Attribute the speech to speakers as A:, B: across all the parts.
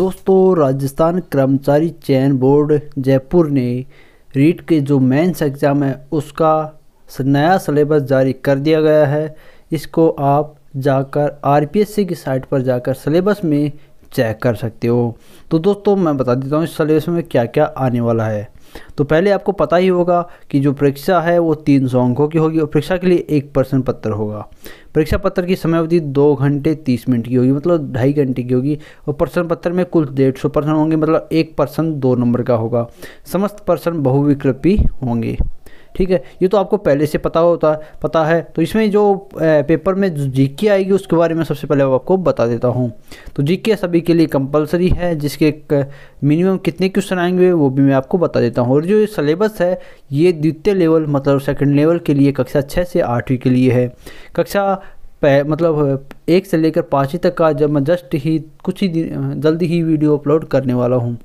A: दोस्तों राजस्थान कर्मचारी चयन बोर्ड जयपुर ने रीट के जो मेंस एग्ज़ाम है उसका नया सलेबस जारी कर दिया गया है इसको आप जाकर आरपीएससी की साइट पर जाकर सलेबस में चेक कर सकते हो तो दोस्तों मैं बता देता हूँ इस सिलेबस में क्या क्या आने वाला है तो पहले आपको पता ही होगा कि जो परीक्षा है वो तीन सौ अंकों की होगी और परीक्षा के लिए एक प्रश्न पत्र होगा परीक्षा पत्र की समय अवधि दो घंटे तीस मिनट की होगी मतलब ढाई घंटे की होगी और प्रश्न पत्र में कुल डेढ़ सौ प्रश्न होंगे मतलब एक प्रश्न दो नंबर का होगा समस्त प्रश्न बहुविकल्पी होंगे ठीक है ये तो आपको पहले से पता होता पता है तो इसमें जो पेपर में जीके आएगी उसके बारे में सबसे पहले आपको बता देता हूँ तो जीके सभी के लिए कंपलसरी है जिसके मिनिमम कितने क्वेश्चन आएंगे वो भी मैं आपको बता देता हूँ और जो सिलेबस है ये द्वितीय लेवल मतलब सेकेंड लेवल के लिए कक्षा छः से आठवीं के लिए है कक्षा मतलब एक से लेकर पाँचवीं तक का जब मैं जस्ट ही कुछ ही दिन जल्दी ही वीडियो अपलोड करने वाला हूँ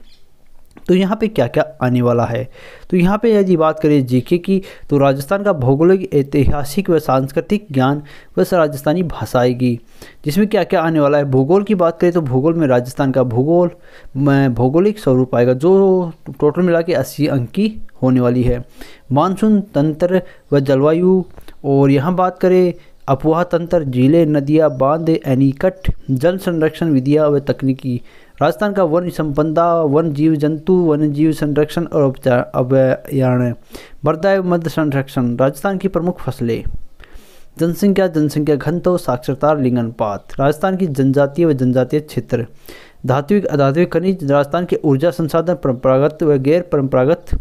A: तो यहाँ पे क्या क्या आने वाला है तो यहाँ पे यदि बात करें जीके की तो राजस्थान का भौगोलिक ऐतिहासिक व सांस्कृतिक ज्ञान व राजस्थानी भाषाएगी जिसमें क्या क्या आने वाला है भूगोल की बात करें तो भूगोल में राजस्थान का भूगोल भौगोलिक स्वरूप आएगा जो टोटल मिला के अस्सी अंक की होने वाली है मानसून तंत्र व जलवायु और यहाँ बात करें अपवाह तंत्र झीले नदियाँ बांध एनीकट जल संरक्षण विधिया व तकनीकी राजस्थान का वन संपदा वन जीव जंतु वन जीव संरक्षण और उपचार अभयारण्य मृदा मध्य संरक्षण राजस्थान की प्रमुख फसलें जनसंख्या जनसंख्या घनत्व साक्षरता लिंगनपात राजस्थान की जनजातीय व जनजातीय क्षेत्र धात्विक अधात्विक खनिज राजस्थान के ऊर्जा संसाधन परंपरागत व गैर परंपरागत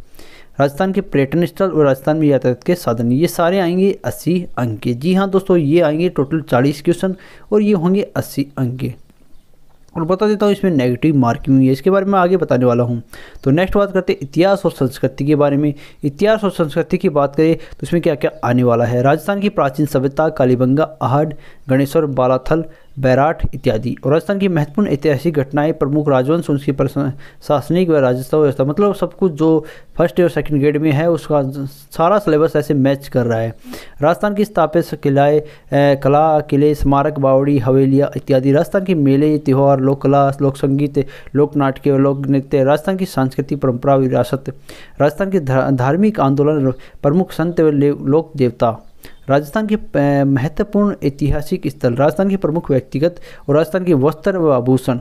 A: राजस्थान के पर्यटन स्थल और राजस्थान में यातायात के साधन ये सारे आएंगे अस्सी अंक के जी हाँ दोस्तों ये आएंगे टोटल चालीस क्वेश्चन और ये होंगे अस्सी अंक के और बता देता हूँ इसमें नेगेटिव मार्किंग हुई है इसके बारे में आगे बताने वाला हूँ तो नेक्स्ट बात करते हैं इतिहास और संस्कृति के बारे में इतिहास और संस्कृति की बात करें तो इसमें क्या क्या आने वाला है राजस्थान की प्राचीन सभ्यता कालीबंगा आहड गणेश्वर बालाथल बैराट इत्यादि और राजस्थान की महत्वपूर्ण ऐतिहासिक घटनाएं प्रमुख राजवंश उनकी प्रशासनिक व राजस्व व्यवस्था मतलब सब कुछ जो फर्स्ट और सेकंड ग्रेड में है उसका सारा सिलेबस ऐसे मैच कर रहा है राजस्थान की स्थापित किलाए कला किले स्मारक बावड़ी हवेलियाँ इत्यादि राजस्थान के मेले त्यौहार लोक कला लोक संगीत लोक नाटक और लोक नृत्य राजस्थान की सांस्कृतिक परंपरा विरासत राजस्थान के धार्मिक आंदोलन प्रमुख संत व लोक देवता राजस्थान के महत्वपूर्ण ऐतिहासिक स्थल राजस्थान के प्रमुख व्यक्तिगत और राजस्थान के वस्त्र व आभूषण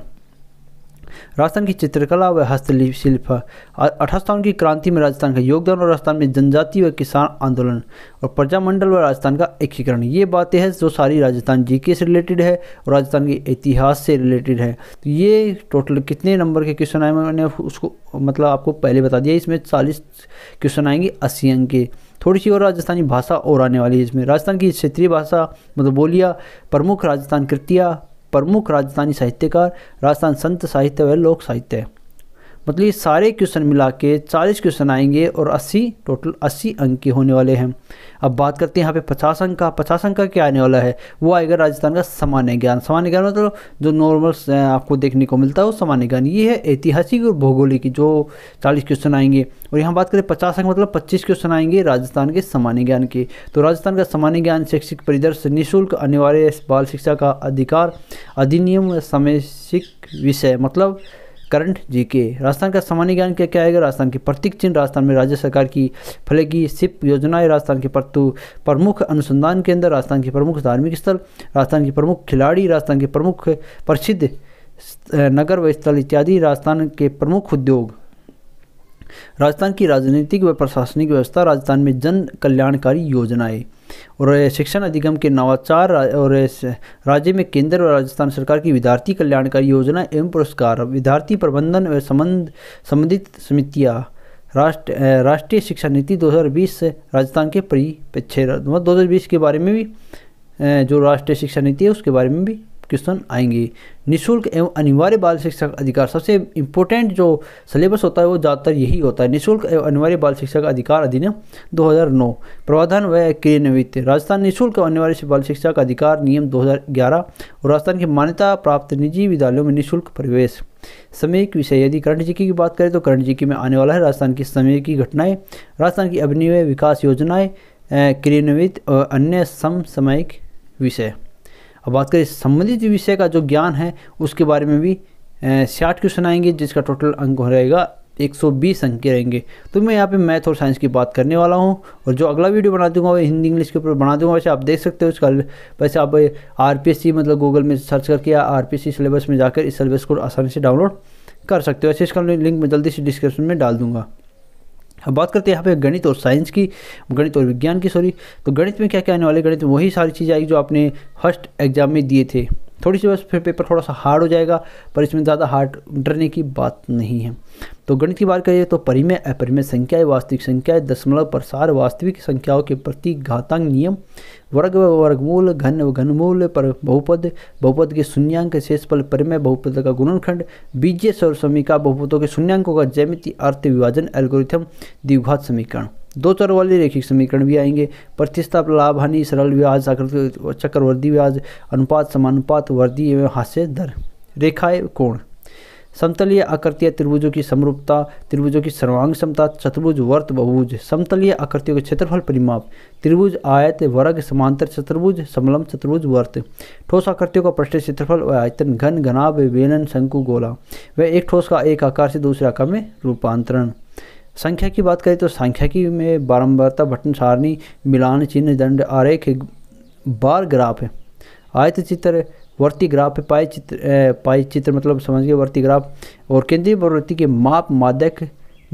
A: राजस्थान की चित्रकला व हस्तशिल्प अठारह की क्रांति में राजस्थान का योगदान और राजस्थान में जनजाति व किसान आंदोलन और प्रजामंडल व राजस्थान का एकीकरण ये बातें हैं जो सारी राजस्थान जीके से रिलेटेड है और राजस्थान के इतिहास से रिलेटेड है तो ये टोटल कितने नंबर के क्वेश्चन आए मैंने उसको मतलब आपको पहले बता दिया इसमें चालीस क्वेश्चन आएंगे अस्सी अंक के थोड़ी सी और राजस्थानी भाषा और आने वाली है इसमें राजस्थान की क्षेत्रीय भाषा मतलब बोलिया प्रमुख राजस्थान कृतिया प्रमुख राजस्थानी साहित्यकार राजस्थान संत साहित्य व लोक साहित्य मतलब ये सारे क्वेश्चन मिला के चालीस क्वेश्चन आएंगे और अस्सी टोटल अस्सी अंक के होने वाले हैं अब बात करते हैं यहाँ पे पचास अंक का पचास अंक का क्या आने वाला है वो आएगा राजस्थान का सामान्य ज्ञान सामान्य ज्ञान मतलब जो नॉर्मल आपको देखने को मिलता है वो सामान्य ज्ञान ये है ऐतिहासिक और भौगोलिक जो चालीस क्वेश्चन आएंगे और यहाँ बात करें पचास अंक मतलब पच्चीस क्वेश्चन आएंगे राजस्थान के सामान्य ज्ञान के तो राजस्थान का सामान्य ज्ञान शैक्षिक परिदर्श निःशुल्क अनिवार्य बाल शिक्षा का अधिकार अधिनियम समय विषय मतलब करंट जीके राजस्थान का सामान्य ज्ञान क्या क्या आएगा राजस्थान की प्रतीक चिन्ह राजस्थान में राज्य सरकार की फलेगी सिप योजनाएं राजस्थान के प्रतु प्रमुख अनुसंधान केंद्र राजस्थान के प्रमुख धार्मिक स्थल राजस्थान के प्रमुख खिलाड़ी राजस्थान के प्रमुख प्रसिद्ध नगर व स्थल इत्यादि राजस्थान के प्रमुख उद्योग राजस्थान की राजनीतिक व प्रशासनिक व्यवस्था राजस्थान में जन कल्याणकारी योजनाएँ और शिक्षण अधिगम के नवाचार और राज्य में केंद्र और राजस्थान सरकार की विद्यार्थी कल्याणकारी योजना एवं पुरस्कार विद्यार्थी प्रबंधन व संबंध संबंधित समितियाँ राष्ट्र राष्ट्रीय शिक्षा नीति 2020 राजस्थान के परिप्रेक्ष्य दो हज़ार के बारे में भी जो राष्ट्रीय शिक्षा नीति है उसके बारे में भी क्वेश्चन आएंगे निशुल्क एवं अनिवार्य बाल शिक्षा का अधिकार सबसे इम्पोर्टेंट जो सिलेबस होता है वो ज़्यादातर यही होता है निशुल्क एवं अनिवार्य बाल शिक्षा का अधिकार अधिनियम 2009 प्रावधान व क्रियान्वित राजस्थान निःशुल्क एवं अनिवार्य बाल शिक्षा का अधिकार नियम 2011 और राजस्थान की मान्यता प्राप्त निजी विद्यालयों में निःशुल्क प्रवेश समयिक विषय यदि करंट जीके की बात करें तो करंट जीके में आने वाला है राजस्थान की समय की घटनाएँ राजस्थान की अभिनव विकास योजनाएँ क्रियान्वित और अन्य समसामयिक विषय अब बात करें संबंधित विषय का जो ज्ञान है उसके बारे में भी साठ क्वेश्चन आएंगे जिसका टोटल अंक हो रहेगा 120 अंक के रहेंगे तो मैं यहाँ पे मैथ और साइंस की बात करने वाला हूँ और जो अगला वीडियो बना दूंगा वो हिंदी इंग्लिश के ऊपर बना दूंगा वैसे आप देख सकते हो उसका वैसे आप सी मतलब गूगल में सर्च करके या सी सिलेबस में जाकर इस सिलेबस को आसानी से डाउनलोड कर सकते हो वैसे इसका लिंक मैं जल्दी से डिस्क्रिप्शन में डाल दूंगा अब बात करते हैं यहाँ पे गणित और साइंस की गणित और विज्ञान की सॉरी तो गणित में क्या क्या आने वाले गणित में वही सारी चीज़ें आएगी जो आपने फर्स्ट एग्जाम में दिए थे थोड़ी सी बस फिर पेपर थोड़ा सा हार्ड हो जाएगा पर इसमें ज़्यादा हार्ड डरने की बात नहीं है तो गणित की बात करें तो परिमेय अपरिमेय संख्याएं वास्तविक संख्याएं दशमलव प्रसार वास्तविक संख्याओं के प्रति घातांक नियम वर्ग व वर्गमूल घन व घनमूल पर बहुपद बहुपद के शून्यांक शेषफल परिमेय बहुपद का गुणनखंड बीजे स्वर समीका बहुपदों के शून्यांकों का जैमिति अर्थ विभाजन एल्गोरिथम द्विघात समीकरण दो चर वाले रेखिक समीकरण भी आएंगे प्रतिष्ठा लाभ हानि सरल ब्याज चक्रवर्दी ब्याज अनुपात समानुपात वर्दी एवं हास्य दर रेखाएं कोण समतलीय आकृतीय त्रिभुजों की समरूपता त्रिभुजों की सर्वांग समता चतुर्भुज वर्त बहुभुज समतलीय आकृतियों के क्षेत्रफल परिमाप त्रिभुज आयत वर्ग समांतर चतुर्भुज समलम चतुर्भुज वर्त ठोस आकृतियों का पृष्ठ क्षेत्रफल व आयतन घन घनाभ वेलन शंकु गोला वह एक ठोस का एक आकार से दूसरे आकार में रूपांतरण संख्या की बात करें तो संख्या की में बारंबारता बटन सारणी मिलान चिन्ह दंड आरेख बार ग्राफ आयत चित्र वर्ती ग्राफ पाई चित्र पाई चित्र मतलब समझिए वर्ती ग्राफ और केंद्रीय प्रवृत्ति के माप माध्यक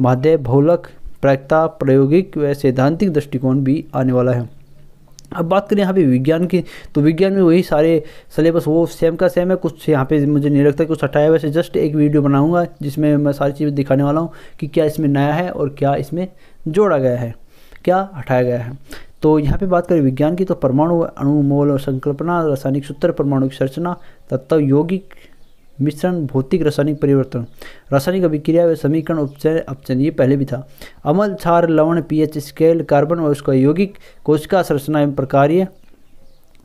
A: माध्य भौलक प्रायिकता प्रायोगिक व सैद्धांतिक दृष्टिकोण भी आने वाला है अब बात करें यहाँ पे विज्ञान की तो विज्ञान में वही सारे सिलेबस वो सेम का सेम है कुछ यहाँ पे मुझे नहीं लगता कुछ हटाया वैसे जस्ट एक वीडियो बनाऊंगा जिसमें मैं सारी चीज़ें दिखाने वाला हूँ कि क्या इसमें नया है और क्या इसमें जोड़ा गया है क्या हटाया गया है तो यहाँ पे बात करें विज्ञान की तो परमाणु अणुमोल और संकल्पना रासायनिक सूत्र परमाणु की संरचना तत्व यौगिक मिश्रण भौतिक रासायनिक परिवर्तन रासायनिक अभिक्रिया व समीकरण उपचय अपचयन ये पहले भी था अमल क्षार लवण पीएच स्केल कार्बन और उसका यौगिक कोशिका संरचना एवं प्रकार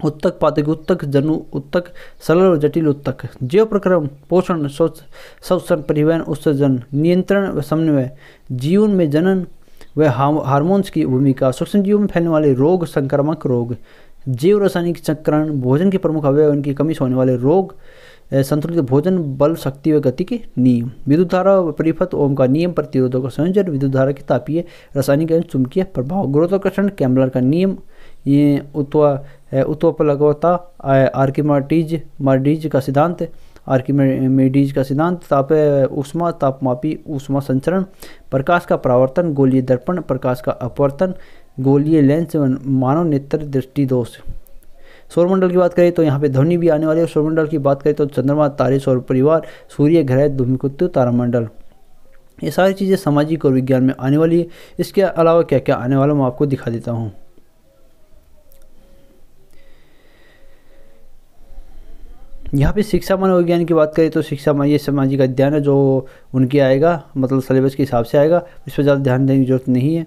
A: उत्तक पातक उत्तक जनु उत्तक सरल और जटिल उत्तक जैव प्रक्रम पोषण शोषण परिवहन उत्सर्जन नियंत्रण व समन्वय जीवन में जनन वह हार्मोन्स की भूमिका सूक्ष्म जीव में फैलने वाले रोग संक्रामक रोग जैव रासायनिक चक्रण भोजन के प्रमुख अवयव उनकी कमी से होने वाले रोग संतुलित भोजन बल शक्ति व गति के नियम विद्युत धारा परिपथ ओम का नियम प्रतिरोधों का संयोजन विद्युत धारा के तापीय रासायनिक एवं चुंबकीय प्रभाव गुरुत्वाकर्षण कैमलर का नियम ये उत्वा उत्वपलगवता आर्किमार्टीज मार्डीज का सिद्धांत आर्किमेडीज का सिद्धांत ताप उष्मा तापमापी उष्मा संचरण प्रकाश का प्रावर्तन गोलीय दर्पण प्रकाश का अपवर्तन गोलीय लेंस मानव नेत्र दृष्टि दोष सौरमंडल की बात करें तो यहाँ पे ध्वनि भी आने वाली है सौरमंडल की बात करें तो चंद्रमा तारे सौर परिवार सूर्य ग्रह धूमिकुत तारामंडल ये सारी चीज़ें सामाजिक और विज्ञान में आने वाली है इसके अलावा क्या क्या आने वाला मैं आपको दिखा देता हूँ यहाँ पे शिक्षा मनोविज्ञान की बात करें तो शिक्षा ये सामाजिक अध्ययन है जो उनके आएगा मतलब सिलेबस के हिसाब से आएगा इस पर ज़्यादा ध्यान देने की जरूरत नहीं है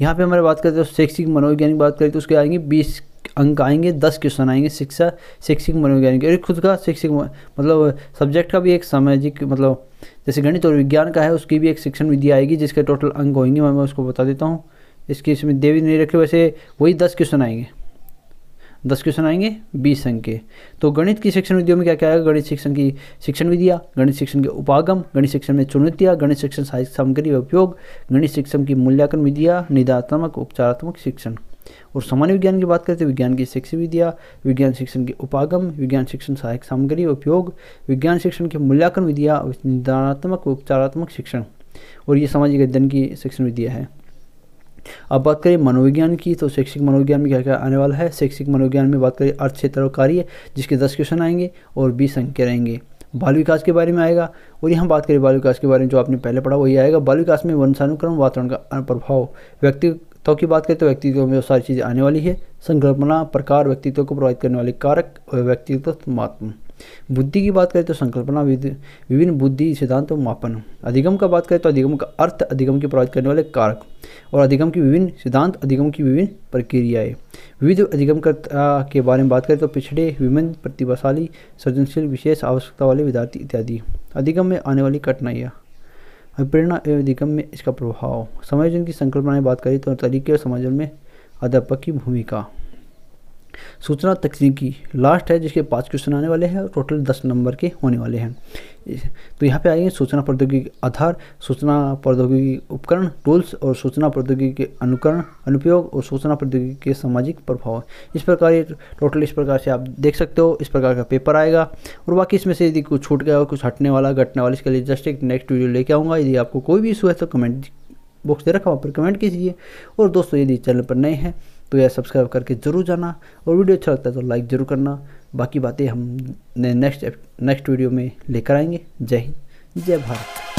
A: यहाँ पे हमारे बात करें तो शैक्षिक मनोविज्ञान की बात करें तो उसके आएंगे बीस अंक आएंगे दस क्वेश्चन आएंगे शिक्षा शैक्षिक मनोविज्ञान के और खुद का शैक्षिक मतलब सब्जेक्ट का भी एक सामाजिक मतलब जैसे गणित और विज्ञान का है उसकी भी एक शिक्षण विधि आएगी जिसके टोटल अंक होंगे मैं उसको बता देता हूँ इसकी इसमें देवी नहीं रखे वैसे वही दस क्वेश्चन आएंगे दस क्वेश्चन आएंगे बीस अंक के तो गणित की शिक्षण विधियों में क्या क्या आएगा गणित शिक्षण की शिक्षण विधियाँ गणित शिक्षण के उपागम गणित शिक्षण में चुनौतियाँ गणित शिक्षण साहित्य सामग्री उपयोग गणित शिक्षण की मूल्यांकन विधियाँ निदात्मक उपचारात्मक शिक्षण और सामान्य विज्ञान की बात करते हैं तो विज्ञान की शिक्षण विधियाँ विज्ञान शिक्षण के उपागम विज्ञान शिक्षण सहायक सामग्री उपयोग विज्ञान शिक्षण के मूल्यांकन विधियाँ निदानात्मक उपचारात्मक शिक्षण और ये सामाजिक अध्ययन की शिक्षण विधियाँ है अब बात करें मनोविज्ञान की तो शैक्षिक मनोविज्ञान में क्या क्या आने वाला है शैक्षिक मनोविज्ञान में बात करें अर्थ क्षेत्र और कार्य जिसके दस क्वेश्चन आएंगे और बीस अंक रहेंगे बाल विकास के बारे में आएगा और यहाँ बात करें बाल विकास के बारे में जो आपने पहले पढ़ा वही आएगा बाल विकास में वंशानुक्रम वातावरण का प्रभाव व्यक्तित्व की बात करें तो व्यक्तित्व में सारी चीज़ें आने वाली है संकल्पना प्रकार व्यक्तित्व को प्रभावित करने वाले कारक और व्यक्तित्व महात्मा बुद्धि की बात करें तो संकल्पना विभिन्न बुद्धि सिद्धांत और मापन अधिगम का बात करें तो अधिगम का अर्थ अधिगम के प्रभावित करने वाले कारक और अधिगम की विभिन्न सिद्धांत अधिगम की विभिन्न प्रक्रियाएं विविध अधिगमकर्ता के बारे में बात करें तो पिछड़े विभिन्न प्रतिभाशाली सृजनशील विशेष आवश्यकता वाले विद्यार्थी इत्यादि अधिगम में आने वाली कठिनाइयाँ अभिप्रेरणा एवं अधिगम में इसका प्रभाव समायोजन की संकल्पना में बात करें तो तरीके और समायोजन में अध्यापक की भूमिका सूचना तकनीकी लास्ट है जिसके पाँच क्वेश्चन आने वाले हैं और टोटल दस नंबर के होने वाले हैं तो यहाँ पे आएंगे सूचना प्रौद्योगिकी आधार सूचना प्रौद्योगिकी उपकरण टूल्स और सूचना प्रौद्योगिकी के अनुकरण अनुपयोग और सूचना प्रौद्योगिकी के सामाजिक प्रभाव इस प्रकार ये टोटल इस प्रकार से आप देख सकते हो इस प्रकार का पेपर आएगा और बाकी इसमें से यदि कुछ छूट गया हो कुछ हटने वाला घटने वाला इसके लिए जस्ट एक नेक्स्ट वीडियो लेके आऊँगा यदि आपको कोई भी इशू है तो कमेंट बॉक्स दे रखा वहाँ पर कमेंट कीजिए और दोस्तों यदि चैनल पर नए हैं तो यह सब्सक्राइब करके ज़रूर जाना और वीडियो अच्छा लगता है तो लाइक ज़रूर करना बाकी बातें हम नेक्स्ट नेक्स्ट वीडियो में लेकर आएंगे जय हिंद जय भारत